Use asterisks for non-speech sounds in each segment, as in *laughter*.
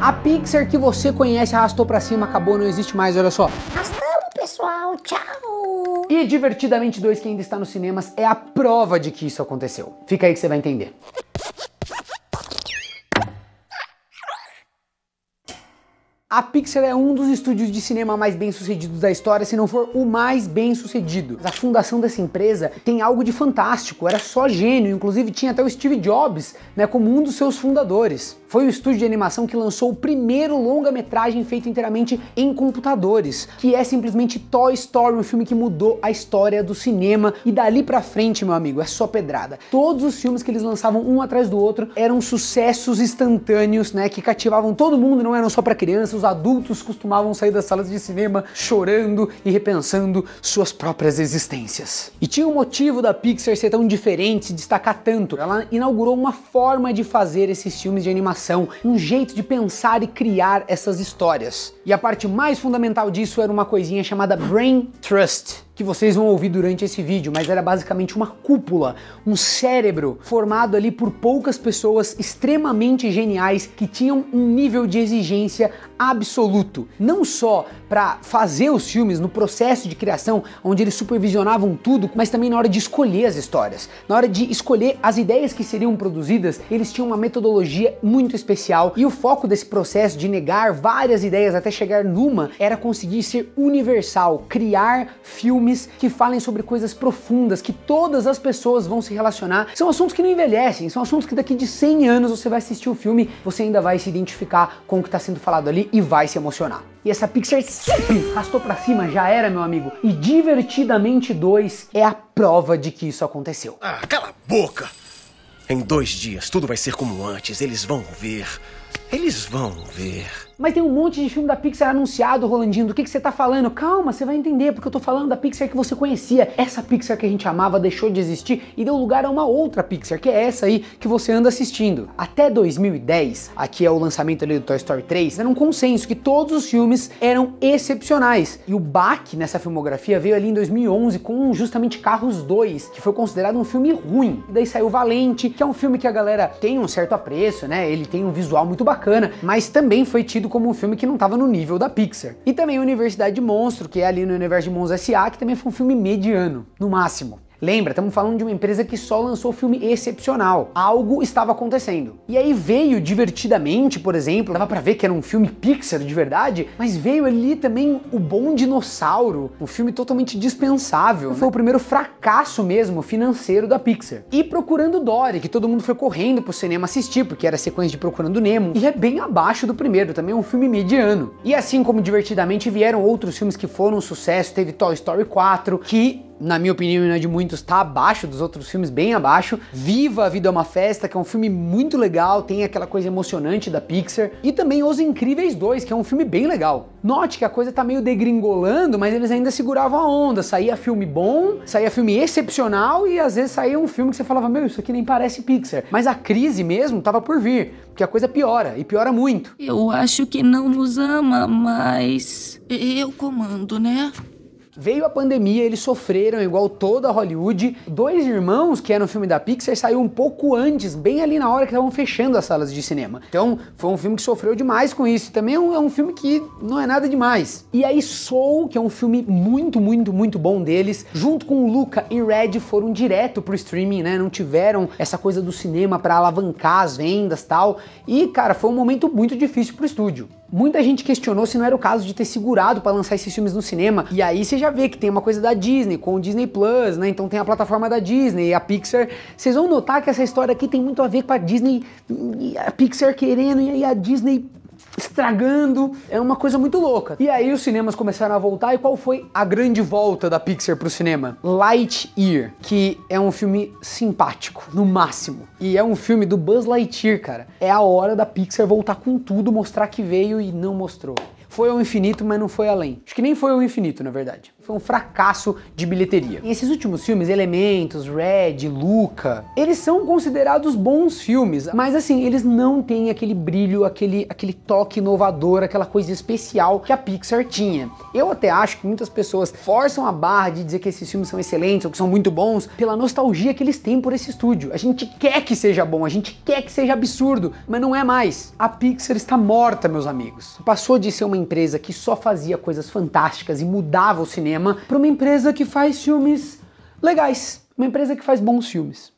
A Pixar que você conhece arrastou para cima, acabou, não existe mais, olha só. Arrastamos, pessoal, tchau. E Divertidamente 2, que ainda está nos cinemas, é a prova de que isso aconteceu. Fica aí que você vai entender. A Pixar é um dos estúdios de cinema mais bem sucedidos da história, se não for o mais bem sucedido. A fundação dessa empresa tem algo de fantástico, era só gênio, inclusive tinha até o Steve Jobs né, como um dos seus fundadores foi o estúdio de animação que lançou o primeiro longa-metragem feito inteiramente em computadores, que é simplesmente Toy Story, um filme que mudou a história do cinema e dali para frente, meu amigo, é só pedrada. Todos os filmes que eles lançavam um atrás do outro eram sucessos instantâneos, né, que cativavam todo mundo, não eram só para crianças, os adultos costumavam sair das salas de cinema chorando e repensando suas próprias existências. E tinha um motivo da Pixar ser tão diferente, se destacar tanto. Ela inaugurou uma forma de fazer esses filmes de animação imaginação, um jeito de pensar e criar essas histórias. E a parte mais fundamental disso era uma coisinha chamada brain trust que vocês vão ouvir durante esse vídeo, mas era basicamente uma cúpula, um cérebro formado ali por poucas pessoas extremamente geniais que tinham um nível de exigência absoluto, não só para fazer os filmes no processo de criação, onde eles supervisionavam tudo, mas também na hora de escolher as histórias. Na hora de escolher as ideias que seriam produzidas, eles tinham uma metodologia muito especial e o foco desse processo de negar várias ideias até chegar numa era conseguir ser universal, criar filmes filmes que falem sobre coisas profundas, que todas as pessoas vão se relacionar. São assuntos que não envelhecem, são assuntos que daqui de 100 anos você vai assistir o filme, você ainda vai se identificar com o que está sendo falado ali e vai se emocionar. E essa Pixar sempre arrastou para cima, já era, meu amigo. E Divertidamente 2 é a prova de que isso aconteceu. Ah, cala a boca! Em dois dias tudo vai ser como antes, eles vão ver. Eles vão ver. Mas tem um monte de filme da Pixar anunciado, Rolandinho. Do que, que você tá falando? Calma, você vai entender, porque eu tô falando da Pixar que você conhecia. Essa Pixar que a gente amava deixou de existir e deu lugar a uma outra Pixar, que é essa aí que você anda assistindo. Até 2010, aqui é o lançamento ali do Toy Story 3, era um consenso que todos os filmes eram excepcionais. E o baque nessa filmografia veio ali em 2011 com justamente Carros 2, que foi considerado um filme ruim. E daí saiu Valente, que é um filme que a galera tem um certo apreço, né? Ele tem um visual muito bacana, mas também foi tido tido como um filme que não estava no nível da Pixar. E também Universidade de Monstro, que é ali no universo de Monstros S.A., que também foi um filme mediano, no máximo. Lembra, estamos falando de uma empresa que só lançou filme excepcional. Algo estava acontecendo. E aí veio divertidamente, por exemplo, dava para ver que era um filme Pixar de verdade, mas veio ali também o Bom Dinossauro, um filme totalmente dispensável. Né? Foi o primeiro fracasso mesmo financeiro da Pixar. E Procurando Dory, que todo mundo foi correndo pro cinema assistir, porque era sequência de Procurando Nemo, e é bem abaixo do primeiro, também é um filme mediano. E assim como Divertidamente vieram outros filmes que foram um sucesso, teve Toy Story 4, que na minha opinião e na é de muitos, tá abaixo dos outros filmes, bem abaixo. Viva a Vida é uma Festa, que é um filme muito legal, tem aquela coisa emocionante da Pixar. E também Os Incríveis 2, que é um filme bem legal. Note que a coisa tá meio degringolando, mas eles ainda seguravam a onda. Saía filme bom, saía filme excepcional e às vezes saía um filme que você falava, meu, isso aqui nem parece Pixar. Mas a crise mesmo tava por vir, porque a coisa piora e piora muito. Eu acho que não nos ama, mas eu comando, né? Veio a pandemia, eles sofreram igual toda Hollywood. Dois Irmãos, que era um filme da Pixar, saiu um pouco antes, bem ali na hora que estavam fechando as salas de cinema. Então, foi um filme que sofreu demais com isso. Também é um, é um filme que não é nada demais. E aí, Soul, que é um filme muito, muito, muito bom deles, junto com o Luca e Red foram direto pro streaming, né? Não tiveram essa coisa do cinema para alavancar as vendas tal. E, cara, foi um momento muito difícil pro estúdio. Muita gente questionou se não era o caso de ter segurado para lançar esses filmes no cinema. E aí você já vê que tem uma coisa da Disney, com o Disney Plus, né? Então tem a plataforma da Disney e a Pixar. Vocês vão notar que essa história aqui tem muito a ver com a Disney, a Pixar querendo e a Disney estragando. É uma coisa muito louca. E aí os cinemas começaram a voltar. E qual foi a grande volta da Pixar pro cinema? Lightyear, que é um filme simpático, no máximo. E é um filme do Buzz Lightyear, cara. É a hora da Pixar voltar com tudo, mostrar que veio e não mostrou. Foi ao infinito, mas não foi além. Acho que nem foi ao infinito, na verdade foi um fracasso de bilheteria. E esses últimos filmes, Elementos, Red, Luca, eles são considerados bons filmes, mas assim, eles não têm aquele brilho, aquele, aquele toque inovador, aquela coisa especial que a Pixar tinha. Eu até acho que muitas pessoas forçam a barra de dizer que esses filmes são excelentes ou que são muito bons pela nostalgia que eles têm por esse estúdio. A gente quer que seja bom, a gente quer que seja absurdo, mas não é mais. A Pixar está morta, meus amigos. Passou de ser uma empresa que só fazia coisas fantásticas e mudava o cinema cinema para uma empresa que faz filmes legais, uma empresa que faz bons filmes.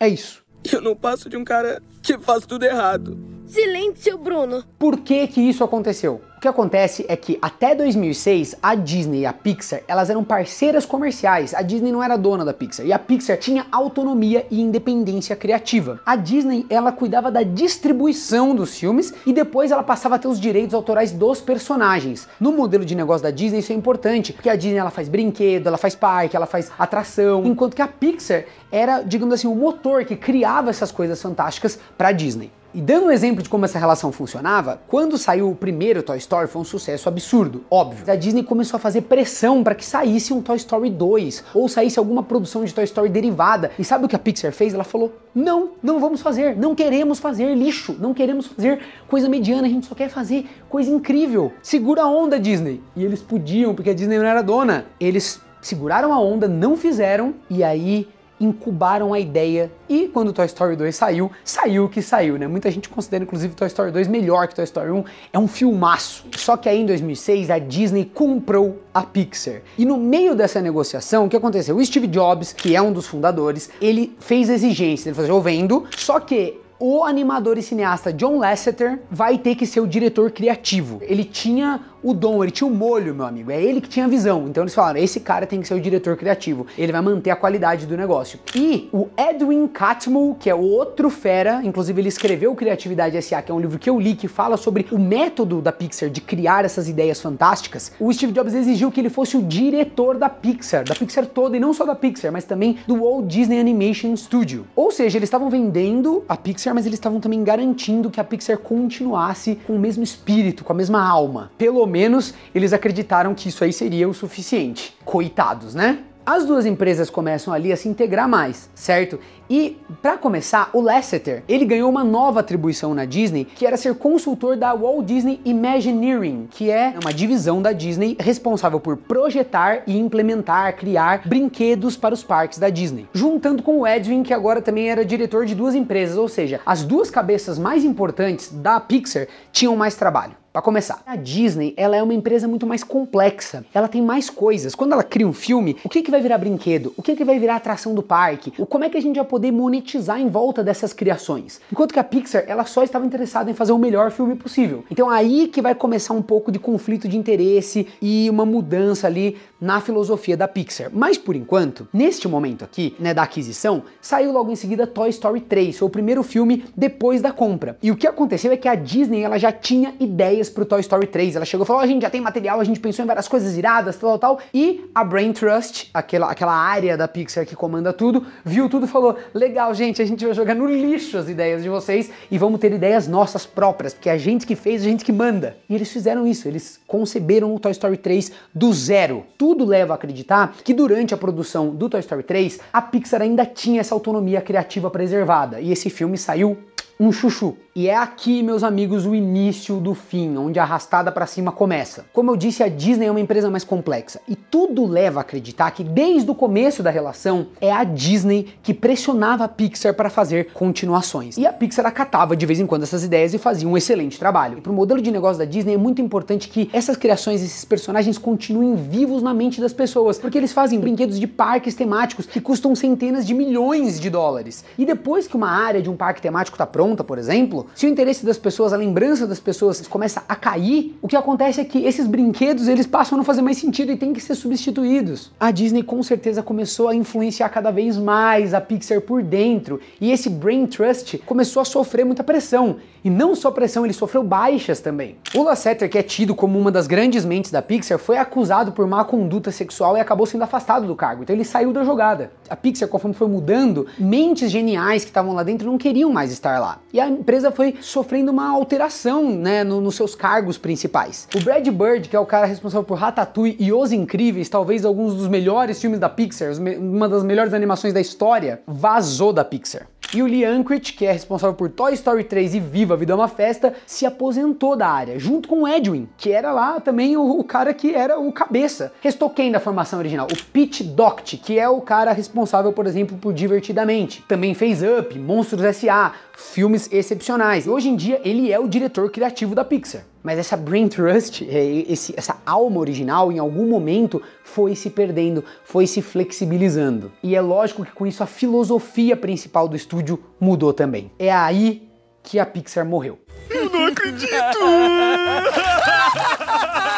É isso. Eu não passo de um cara que faz tudo errado. Silêncio, Bruno. Por que que isso aconteceu? que acontece é que até 2006 a Disney e a Pixar elas eram parceiras comerciais. A Disney não era dona da Pixar e a Pixar tinha autonomia e independência criativa. A Disney ela cuidava da distribuição dos filmes e depois ela passava a ter os direitos autorais dos personagens. No modelo de negócio da Disney isso é importante porque a Disney ela faz brinquedo, ela faz parque, ela faz atração, enquanto que a Pixar era, digamos assim, o motor que criava essas coisas fantásticas para a Disney. E dando um exemplo de como essa relação funcionava, quando saiu o primeiro Toy Story foi um sucesso absurdo, óbvio. A Disney começou a fazer pressão para que saísse um Toy Story 2 ou saísse alguma produção de Toy Story derivada. E sabe o que a Pixar fez? Ela falou: "Não, não vamos fazer, não queremos fazer lixo, não queremos fazer coisa mediana, a gente só quer fazer coisa incrível. Segura a onda, Disney". E eles podiam, porque a Disney não era dona. Eles seguraram a onda, não fizeram e aí incubaram a ideia e quando Toy Story 2 saiu, saiu que saiu, né? Muita gente considera inclusive Toy Story 2 melhor que Toy Story 1, é um filmaço. Só que aí em 2006 a Disney comprou a Pixar. E no meio dessa negociação, o que aconteceu? O Steve Jobs, que é um dos fundadores, ele fez exigência, ele falou: assim, "Eu vendo", só que o animador e cineasta John Lasseter vai ter que ser o diretor criativo. Ele tinha o Dom, ele tinha o molho, meu amigo, é ele que tinha a visão. Então eles falaram, esse cara tem que ser o diretor criativo, ele vai manter a qualidade do negócio. E o Edwin Catmull, que é outro fera, inclusive ele escreveu Criatividade S.A., que é um livro que eu li, que fala sobre o método da Pixar de criar essas ideias fantásticas. O Steve Jobs exigiu que ele fosse o diretor da Pixar, da Pixar toda, e não só da Pixar, mas também do Walt Disney Animation Studio. Ou seja, eles estavam vendendo a Pixar, mas eles estavam também garantindo que a Pixar continuasse com o mesmo espírito, com a mesma alma. Pelo menos menos eles acreditaram que isso aí seria o suficiente. Coitados, né? As duas empresas começam ali a se integrar mais, certo? E para começar, o Lasseter, ele ganhou uma nova atribuição na Disney, que era ser consultor da Walt Disney Imagineering, que é uma divisão da Disney responsável por projetar e implementar, criar brinquedos para os parques da Disney, juntando com o Edwin, que agora também era diretor de duas empresas, ou seja, as duas cabeças mais importantes da Pixar tinham mais trabalho. Para começar, a Disney ela é uma empresa muito mais complexa. Ela tem mais coisas. Quando ela cria um filme, o que, que vai virar brinquedo? O que, que vai virar atração do parque? O, como é que a gente vai poder monetizar em volta dessas criações? Enquanto que a Pixar ela só estava interessada em fazer o melhor filme possível. Então aí que vai começar um pouco de conflito de interesse e uma mudança ali na filosofia da Pixar. Mas por enquanto, neste momento aqui, né, da aquisição, saiu logo em seguida Toy Story 3, foi o primeiro filme depois da compra. E o que aconteceu é que a Disney ela já tinha ideias trilhas pro Toy Story 3. Ela chegou e falou: oh, a gente já tem material, a gente pensou em várias coisas iradas, tal, tal, E a Brain Trust, aquela, aquela área da Pixar que comanda tudo, viu tudo e falou: legal, gente, a gente vai jogar no lixo as ideias de vocês e vamos ter ideias nossas próprias, porque é a gente que fez, a gente que manda. E eles fizeram isso, eles conceberam o Toy Story 3 do zero. Tudo leva a acreditar que durante a produção do Toy Story 3, a Pixar ainda tinha essa autonomia criativa preservada. E esse filme saiu um chuchu. E é aqui, meus amigos, o início do fim, onde a arrastada para cima começa. Como eu disse, a Disney é uma empresa mais complexa e tudo leva a acreditar que desde o começo da relação é a Disney que pressionava a Pixar para fazer continuações. E a Pixar acatava de vez em quando essas ideias e fazia um excelente trabalho. E para o modelo de negócio da Disney é muito importante que essas criações, esses personagens continuem vivos na mente das pessoas, porque eles fazem brinquedos de parques temáticos que custam centenas de milhões de dólares. E depois que uma área de um parque temático está pronta, pronta, por exemplo, se o interesse das pessoas, a lembrança das pessoas começa a cair, o que acontece é que esses brinquedos eles passam a não fazer mais sentido e têm que ser substituídos. A Disney com certeza começou a influenciar cada vez mais a Pixar por dentro e esse brain trust começou a sofrer muita pressão. E não só pressão, ele sofreu baixas também. O Lasseter, que é tido como uma das grandes mentes da Pixar, foi acusado por má conduta sexual e acabou sendo afastado do cargo. Então ele saiu da jogada. A Pixar, conforme foi mudando, mentes geniais que estavam lá dentro não queriam mais estar lá. E a empresa foi sofrendo uma alteração né, no, nos seus cargos principais. O Brad Bird, que é o cara responsável por Ratatouille e Os Incríveis, talvez alguns dos melhores filmes da Pixar, uma das melhores animações da história, vazou da Pixar. E o Lee Ankrich, que é responsável por Toy Story 3 e Viva a Vida é uma Festa, se aposentou da área, junto com o Edwin, que era lá também o, o cara que era o cabeça. Restou quem da formação original? O Pete Doct, que é o cara responsável, por exemplo, por Divertidamente. Também fez Up, Monstros S.A., filmes excepcionais. Hoje em dia, ele é o diretor criativo da Pixar. Mas essa brain trust, é, esse, essa alma original, em algum momento foi se perdendo, foi se flexibilizando. E é lógico que com isso a filosofia principal do estúdio mudou também. É aí que a Pixar morreu. Eu não acredito! *laughs*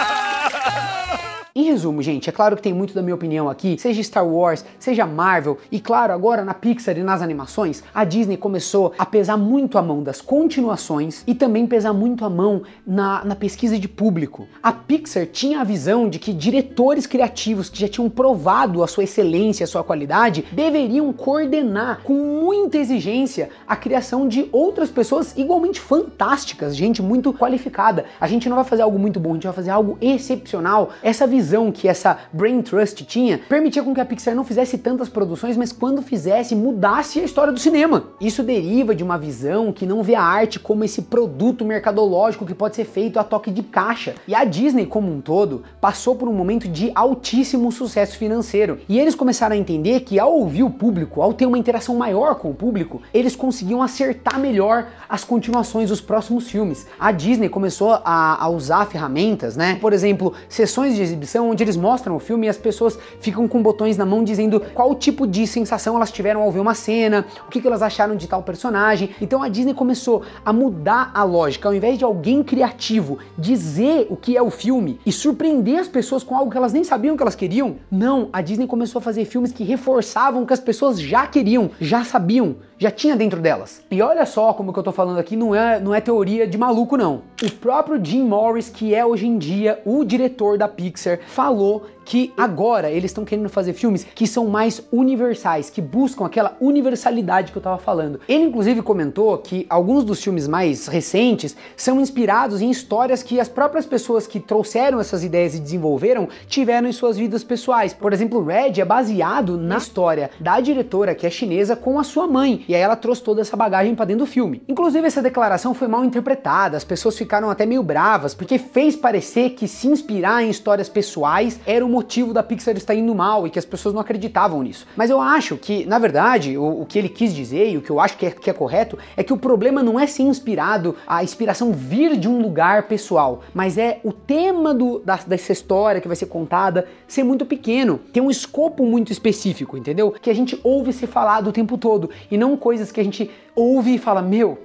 Em resumo, gente, é claro que tem muito da minha opinião aqui, seja Star Wars, seja Marvel, e claro, agora na Pixar e nas animações, a Disney começou a pesar muito a mão das continuações e também pesar muito a mão na, na pesquisa de público. A Pixar tinha a visão de que diretores criativos que já tinham provado a sua excelência, a sua qualidade, deveriam coordenar com muita exigência a criação de outras pessoas igualmente fantásticas, gente muito qualificada. A gente não vai fazer algo muito bom, a gente vai fazer algo excepcional. Essa visão visão que essa Brain Trust tinha permitia com que a Pixar não fizesse tantas produções, mas quando fizesse, mudasse a história do cinema. Isso deriva de uma visão que não vê a arte como esse produto mercadológico que pode ser feito a toque de caixa. E a Disney, como um todo, passou por um momento de altíssimo sucesso financeiro. E eles começaram a entender que ao ouvir o público, ao ter uma interação maior com o público, eles conseguiam acertar melhor as continuações dos próximos filmes. A Disney começou a, a usar ferramentas, né? Por exemplo, sessões de exibição onde eles mostram o filme e as pessoas ficam com botões na mão dizendo qual tipo de sensação elas tiveram ao ver uma cena, o que, que elas acharam de tal personagem. Então a Disney começou a mudar a lógica, ao invés de alguém criativo dizer o que é o filme e surpreender as pessoas com algo que elas nem sabiam que elas queriam, não, a Disney começou a fazer filmes que reforçavam o que as pessoas já queriam, já sabiam já tinha dentro delas. E olha só como que eu tô falando aqui, não é, não é teoria de maluco não. O próprio Jim Morris, que é hoje em dia o diretor da Pixar, falou que agora eles estão querendo fazer filmes que são mais universais, que buscam aquela universalidade que eu tava falando. Ele inclusive comentou que alguns dos filmes mais recentes são inspirados em histórias que as próprias pessoas que trouxeram essas ideias e desenvolveram tiveram em suas vidas pessoais. Por exemplo, Red é baseado na ah. história da diretora que é chinesa com a sua mãe, e aí ela trouxe toda essa bagagem para dentro do filme. Inclusive essa declaração foi mal interpretada, as pessoas ficaram até meio bravas porque fez parecer que se inspirar em histórias pessoais era uma motivo da Pixar estar indo mal e que as pessoas não acreditavam nisso. Mas eu acho que, na verdade, o, o que ele quis dizer e o que eu acho que é, que é correto é que o problema não é ser inspirado, a inspiração vir de um lugar pessoal, mas é o tema do, da, dessa história que vai ser contada ser muito pequeno, ter um escopo muito específico, entendeu? Que a gente ouve ser falado o tempo todo e não coisas que a gente ouve e fala, meu,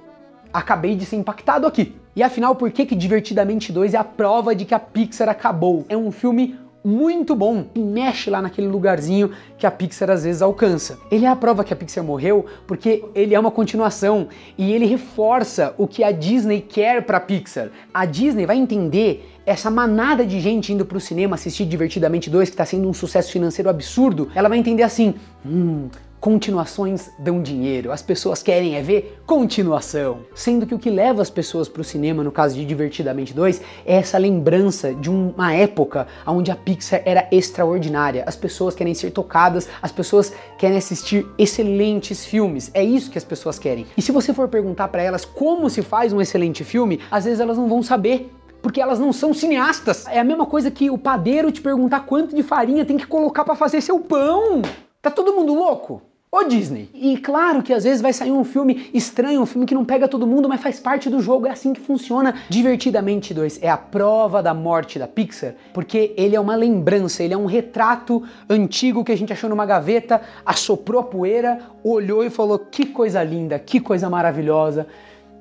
acabei de ser impactado aqui. E afinal, por que que Divertidamente 2 é a prova de que a Pixar acabou? É um filme muito bom, que mexe lá naquele lugarzinho que a Pixar às vezes alcança. Ele é a prova que a Pixar morreu porque ele é uma continuação e ele reforça o que a Disney quer para Pixar. A Disney vai entender essa manada de gente indo pro cinema assistir Divertidamente 2, que está sendo um sucesso financeiro absurdo, ela vai entender assim: hum, Continuações dão dinheiro, as pessoas querem é ver continuação. Sendo que o que leva as pessoas para o cinema, no caso de Divertidamente 2, é essa lembrança de uma época onde a Pixar era extraordinária. As pessoas querem ser tocadas, as pessoas querem assistir excelentes filmes. É isso que as pessoas querem. E se você for perguntar para elas como se faz um excelente filme, às vezes elas não vão saber porque elas não são cineastas. É a mesma coisa que o padeiro te perguntar quanto de farinha tem que colocar para fazer seu pão. Tá todo mundo louco? O Disney! E claro que às vezes vai sair um filme estranho, um filme que não pega todo mundo, mas faz parte do jogo, é assim que funciona. Divertidamente 2 é a prova da morte da Pixar, porque ele é uma lembrança, ele é um retrato antigo que a gente achou numa gaveta, assoprou a poeira, olhou e falou: que coisa linda, que coisa maravilhosa.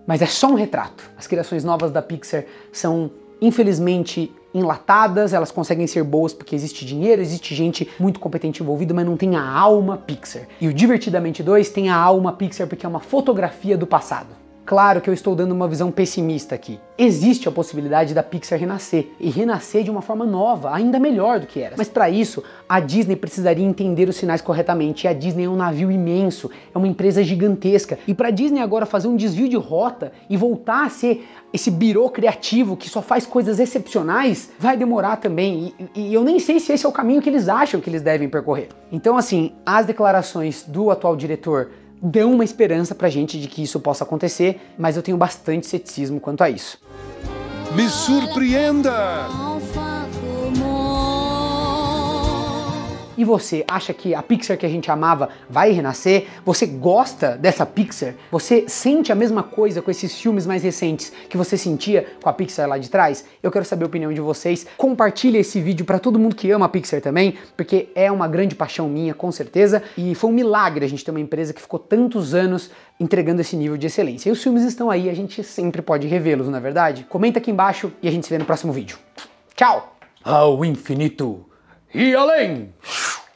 Mas é só um retrato. As criações novas da Pixar são, infelizmente, enlatadas, elas conseguem ser boas porque existe dinheiro, existe gente muito competente envolvida, mas não tem a alma Pixar. E o Divertidamente 2 tem a alma Pixar porque é uma fotografia do passado. Claro que eu estou dando uma visão pessimista aqui. Existe a possibilidade da Pixar renascer e renascer de uma forma nova, ainda melhor do que era. Mas para isso, a Disney precisaria entender os sinais corretamente. E a Disney é um navio imenso, é uma empresa gigantesca. E para a Disney agora fazer um desvio de rota e voltar a ser esse birô criativo que só faz coisas excepcionais, vai demorar também. E, e eu nem sei se esse é o caminho que eles acham que eles devem percorrer. Então, assim, as declarações do atual diretor dão uma esperança pra gente de que isso possa acontecer, mas eu tenho bastante ceticismo quanto a isso. Me surpreenda! E você acha que a Pixar que a gente amava vai renascer? Você gosta dessa Pixar? Você sente a mesma coisa com esses filmes mais recentes que você sentia com a Pixar lá de trás? Eu quero saber a opinião de vocês. Compartilha esse vídeo para todo mundo que ama a Pixar também, porque é uma grande paixão minha, com certeza. E foi um milagre a gente ter uma empresa que ficou tantos anos entregando esse nível de excelência. E os filmes estão aí, a gente sempre pode revê-los, na é verdade? Comenta aqui embaixo e a gente se vê no próximo vídeo. Tchau! Ao infinito! healing.